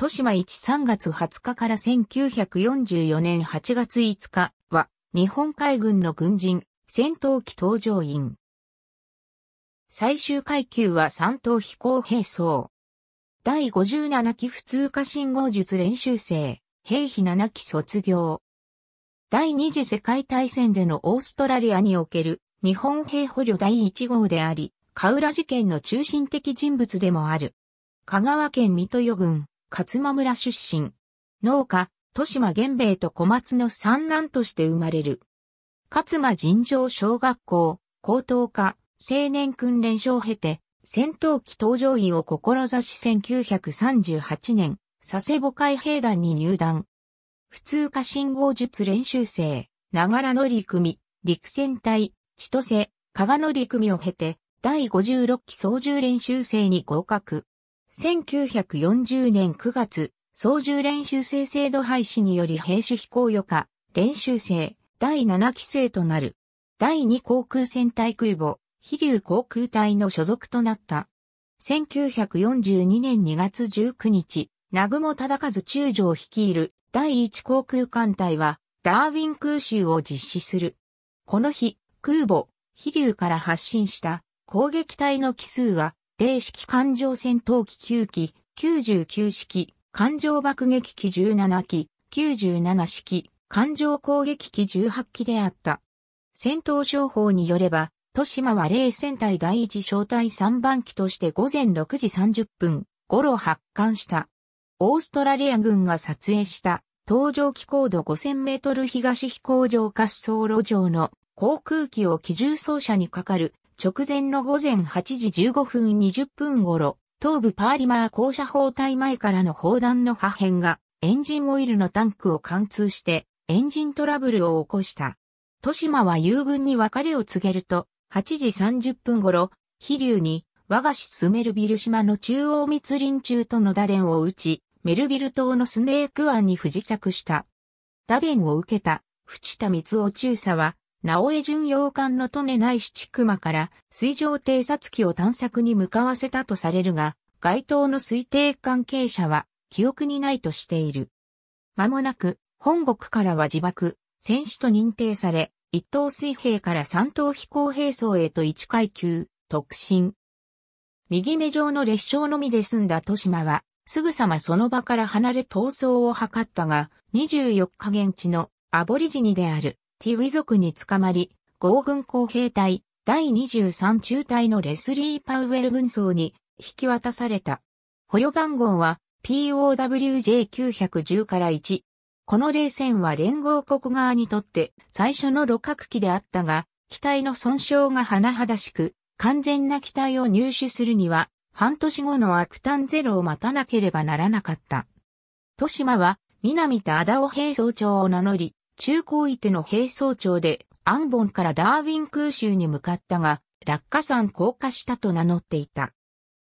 豊島1 3月20日から1944年8月5日は、日本海軍の軍人、戦闘機搭乗員。最終階級は三等飛行兵装。第57期普通科信号術練習生、兵士7期卒業。第二次世界大戦でのオーストラリアにおける日本兵捕虜第1号であり、カウラ事件の中心的人物でもある。香川県水戸与軍、勝間村出身。農家、豊島玄兵衛と小松の三男として生まれる。勝間尋常小学校、高等科、青年訓練所を経て、戦闘機搭乗員を志し1938年、佐世保海兵団に入団。普通科信号術練習生、ながら乗り組、陸戦隊、千歳、加賀乗り組を経て、第56期操縦練習生に合格。1940年9月、操縦練習生制度廃止により兵種飛行予下、練習生、第7期生となる。第2航空戦隊空母、飛竜航空隊の所属となった。1942年2月19日、南雲忠和中将率いる第1航空艦隊は、ダーウィン空襲を実施する。この日、空母、飛竜から発進した攻撃隊の機数は零式艦上戦闘機9機、99式、艦上爆撃機17機、97式、艦上攻撃機18機であった。戦闘商法によれば、豊島は零戦隊第一小隊3番機として午前6時30分頃発艦した。オーストラリア軍が撮影した搭乗機高度5000メートル東飛行場滑走路上の航空機を機銃走者にかかる直前の午前8時15分20分頃、東部パーリマー降車砲隊前からの砲弾の破片が、エンジンオイルのタンクを貫通して、エンジントラブルを起こした。豊島は友軍に別れを告げると、8時30分頃、飛竜に、我が市スメルビル島の中央密林中との打電を打ち、メルビル島のスネーク湾に不時着した。打電を受けた、淵田光雄中佐は、直江巡洋艦の利根内七熊から水上偵察機を探索に向かわせたとされるが、該当の推定関係者は記憶にないとしている。間もなく、本国からは自爆、戦死と認定され、一等水兵から三等飛行兵装へと一階級、特進。右目上の列車のみで済んだ豊島は、すぐさまその場から離れ逃走を図ったが、24日現地のアボリジニであるティウィ族に捕まり、合軍工兵隊第23中隊のレスリー・パウエル軍曹に引き渡された。捕虜番号は POWJ910 から1。この冷戦は連合国側にとって最初の旅客機であったが、機体の損傷が甚だしく、完全な機体を入手するには、半年後の悪端ゼロを待たなければならなかった。豊島は、南田アダオ兵総長を名乗り、中高位手の兵装長で、アンボンからダーウィン空襲に向かったが、落下山降下したと名乗っていた。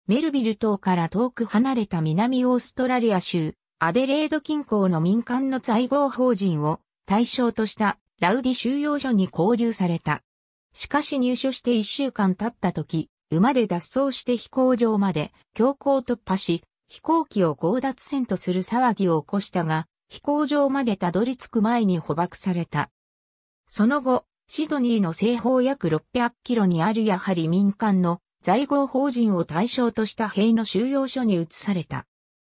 メルビル島から遠く離れた南オーストラリア州、アデレード近郊の民間の在郷法人を対象としたラウディ収容所に拘留された。しかし入所して1週間経った時、馬で脱走して飛行場まで強行突破し、飛行機を強奪戦とする騒ぎを起こしたが、飛行場までたどり着く前に捕獲された。その後、シドニーの西方約600キロにあるやはり民間の在郷法人を対象とした兵の収容所に移された。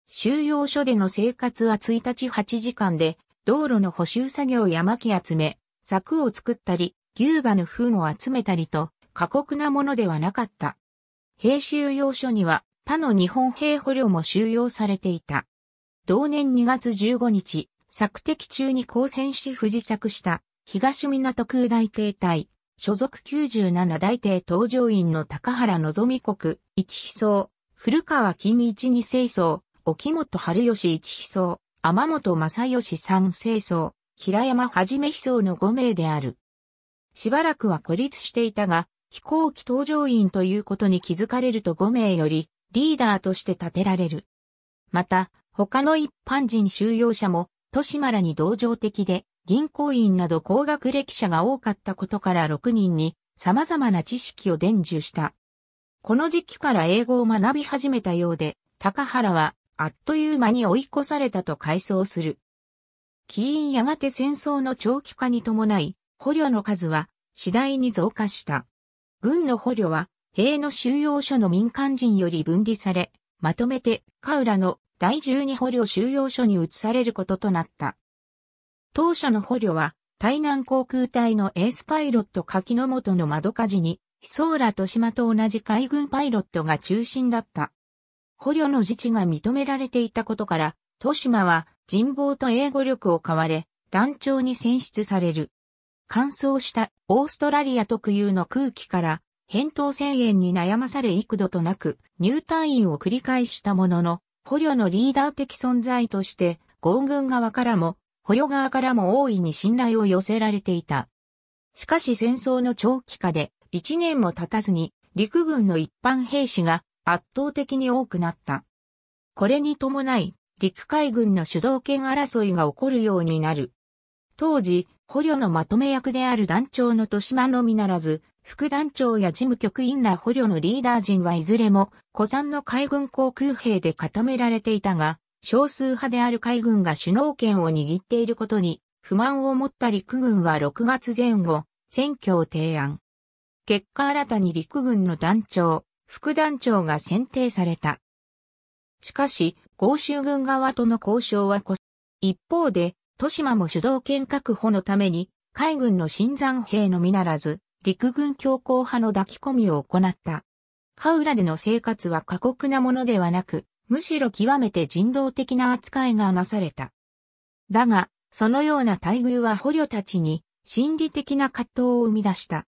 収容所での生活は1日8時間で、道路の補修作業やき集め、柵を作ったり、牛馬の糞を集めたりと、過酷なものではなかった。兵収容所には他の日本兵捕虜も収容されていた。同年2月15日、作敵中に交戦し不時着した東港空大艇隊、所属97大艇搭乗員の高原望国、一飛層、古川金一二清層、沖本春吉一飛層、天本正義三清層、平山はじめ飛層の5名である。しばらくは孤立していたが、飛行機搭乗員ということに気づかれると5名より、リーダーとして立てられる。また、他の一般人収容者も、都市マラに同情的で、銀行員など高学歴者が多かったことから6人に様々な知識を伝授した。この時期から英語を学び始めたようで、高原はあっという間に追い越されたと回想する。起因やがて戦争の長期化に伴い、捕虜の数は次第に増加した。軍の捕虜は、兵の収容所の民間人より分離され、まとめてカウラの第12捕虜収容所に移されることとなった。当初の捕虜は、台南航空隊のエースパイロット柿の本の窓火事に、ヒソーラと島と同じ海軍パイロットが中心だった。捕虜の自治が認められていたことから、豊島は人望と英語力を買われ、団長に選出される。乾燥したオーストラリア特有の空気から、返答制限に悩まされ幾度となく入退院を繰り返したものの、捕虜のリーダー的存在として、合軍側からも、捕虜側からも大いに信頼を寄せられていた。しかし戦争の長期化で、1年も経たずに、陸軍の一般兵士が圧倒的に多くなった。これに伴い、陸海軍の主導権争いが起こるようになる。当時、捕虜のまとめ役である団長の豊島のみならず、副団長や事務局員ら捕虜のリーダー陣はいずれも、古参の海軍航空兵で固められていたが、少数派である海軍が首脳権を握っていることに、不満を持った陸軍は6月前後、選挙を提案。結果新たに陸軍の団長、副団長が選定された。しかし、豪州軍側との交渉はこ一方で、豊島も主導権確保のために、海軍の新参兵のみならず、陸軍強硬派の抱き込みを行った。カウラでの生活は過酷なものではなく、むしろ極めて人道的な扱いがなされた。だが、そのような待遇は捕虜たちに心理的な葛藤を生み出した。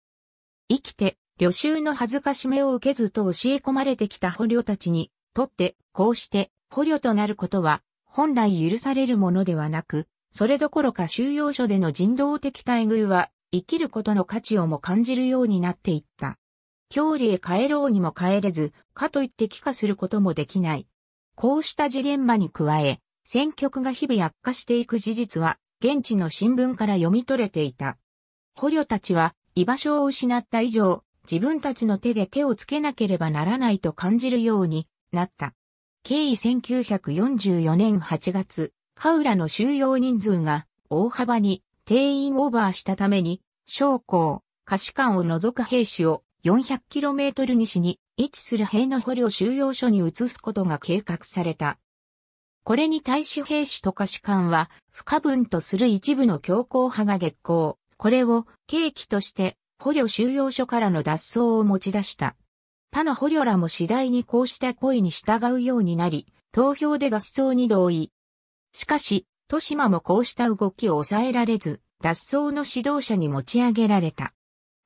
生きて、旅衆の恥ずかしめを受けずと教え込まれてきた捕虜たちにとって、こうして捕虜となることは本来許されるものではなく、それどころか収容所での人道的待遇は生きることの価値をも感じるようになっていった。郷里へ帰ろうにも帰れず、かといって帰化することもできない。こうしたジレンマに加え、戦局が日々悪化していく事実は、現地の新聞から読み取れていた。捕虜たちは、居場所を失った以上、自分たちの手で手をつけなければならないと感じるようになった。経緯1944年8月、カウラの収容人数が大幅に定員オーバーしたために、将校、可視官を除く兵士を 400km 西に位置する兵の捕虜収容所に移すことが計画された。これに対し兵士と可視官は不可分とする一部の強硬派が激行。これを契機として捕虜収容所からの脱走を持ち出した。他の捕虜らも次第にこうした行為に従うようになり、投票で脱走に同意。しかし、豊島もこうした動きを抑えられず、脱走の指導者に持ち上げられた。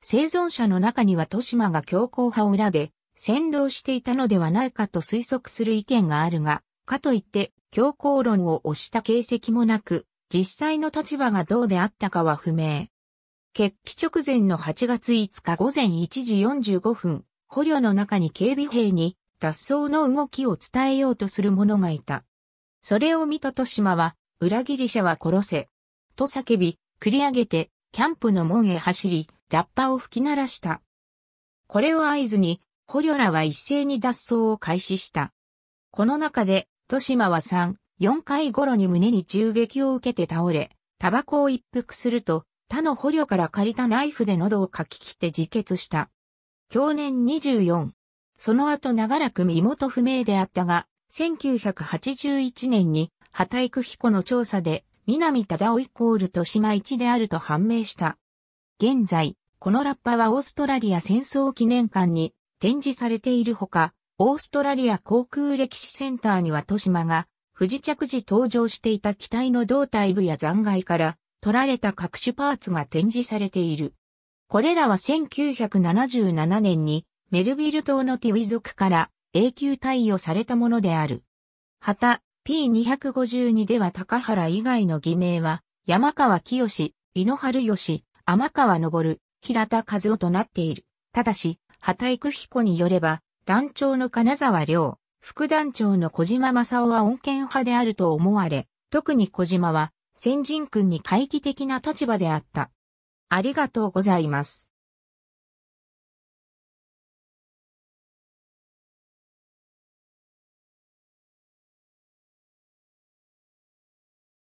生存者の中には豊島が強硬派を裏で先導していたのではないかと推測する意見があるが、かといって強硬論を推した形跡もなく、実際の立場がどうであったかは不明。決起直前の8月5日午前1時45分、捕虜の中に警備兵に脱走の動きを伝えようとする者がいた。それを見た豊島は裏切り者は殺せ。と叫び、繰り上げて、キャンプの門へ走り、ラッパを吹き鳴らした。これを合図に、捕虜らは一斉に脱走を開始した。この中で、豊島は3、4回頃に胸に銃撃を受けて倒れ、タバコを一服すると、他の捕虜から借りたナイフで喉をかき切って自決した。去年24。その後長らく身元不明であったが、1981年に畑育彦の調査で、南忠夫イコール豊島一であると判明した。現在、このラッパはオーストラリア戦争記念館に展示されているほか、オーストラリア航空歴史センターには豊島が不時着時登場していた機体の胴体部や残骸から取られた各種パーツが展示されている。これらは1977年にメルビル島のティウィ族から永久貸与されたものである。旗、P252 では高原以外の偽名は、山川清、井ノ春義、天川昇、平田和夫となっている。ただし、畑久彦によれば、団長の金沢良、副団長の小島正夫は恩健派であると思われ、特に小島は、先人君に会議的な立場であった。ありがとうございます。